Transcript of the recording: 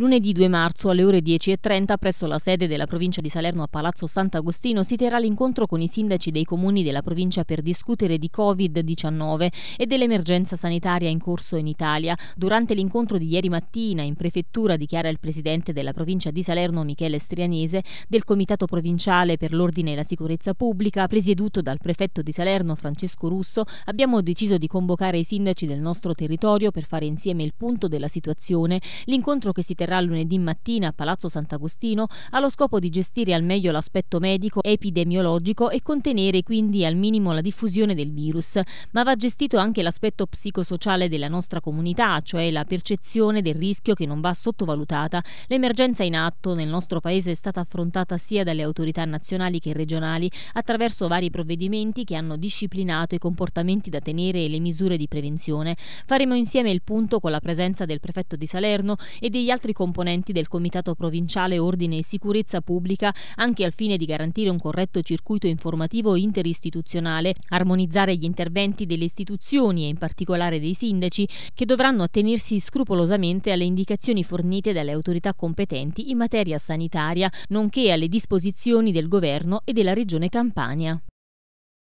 Lunedì 2 marzo alle ore 10.30 presso la sede della provincia di Salerno a Palazzo Sant'Agostino si terrà l'incontro con i sindaci dei comuni della provincia per discutere di Covid-19 e dell'emergenza sanitaria in corso in Italia. Durante l'incontro di ieri mattina in prefettura dichiara il presidente della provincia di Salerno Michele Strianese del Comitato Provinciale per l'Ordine e la Sicurezza Pubblica presieduto dal prefetto di Salerno Francesco Russo abbiamo deciso di convocare i sindaci del nostro territorio per fare insieme il punto della situazione. L'incontro che si terrà terrà lunedì mattina a Palazzo Sant'Agostino allo scopo di gestire al meglio l'aspetto medico e epidemiologico e contenere quindi al minimo la diffusione del virus, ma va gestito anche l'aspetto psicosociale della nostra comunità, cioè la percezione del rischio che non va sottovalutata. L'emergenza in atto nel nostro paese è stata affrontata sia dalle autorità nazionali che regionali attraverso vari provvedimenti che hanno disciplinato i comportamenti da tenere e le misure di prevenzione. Faremo insieme il punto con la presenza del prefetto di Salerno e degli altri componenti del Comitato Provinciale Ordine e Sicurezza Pubblica anche al fine di garantire un corretto circuito informativo interistituzionale, armonizzare gli interventi delle istituzioni e in particolare dei sindaci che dovranno attenersi scrupolosamente alle indicazioni fornite dalle autorità competenti in materia sanitaria, nonché alle disposizioni del governo e della regione Campania.